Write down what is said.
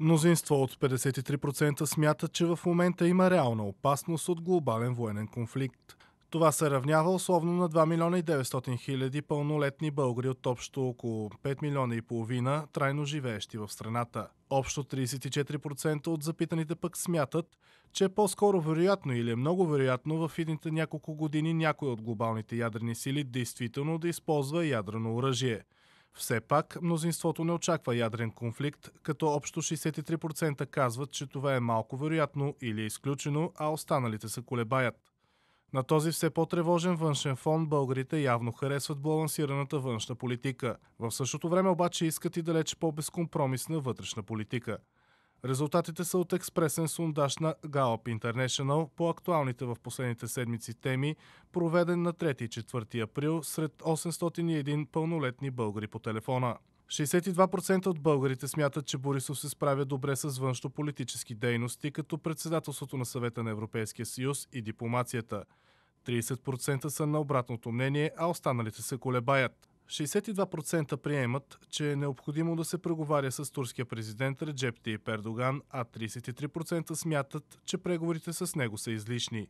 Мнозинство от 53% смятат, че в момента има реална опасност от глобален военен конфликт. Това се равнява условно на 2 милиона и 900 хиляди пълнолетни българи от общо около 5 милиона и половина трайно живеещи в страната. Общо 34% от запитаните пък смятат, че е по-скоро вероятно или е много вероятно в едните няколко години някой от глобалните ядрени сили действително да използва ядрено оръжие – все пак, мнозинството не очаква ядрен конфликт, като общо 63% казват, че това е малко вероятно или изключено, а останалите се колебаят. На този все по-тревожен външен фон българите явно харесват балансираната външна политика. В същото време обаче искат и далеч по-безкомпромисна вътрешна политика – Резултатите са от експресен сундаж на Gallup International по актуалните в последните седмици теми, проведен на 3 и 4 април сред 801 пълнолетни българи по телефона. 62% от българите смятат, че Борисов се справя добре с политически дейности, като председателството на съвета на Европейския съюз и дипломацията. 30% са на обратното мнение, а останалите се колебаят. 62% приемат, че е необходимо да се преговаря с турския президент Реджеп Тип Ердоган, а 33% смятат, че преговорите с него са излишни.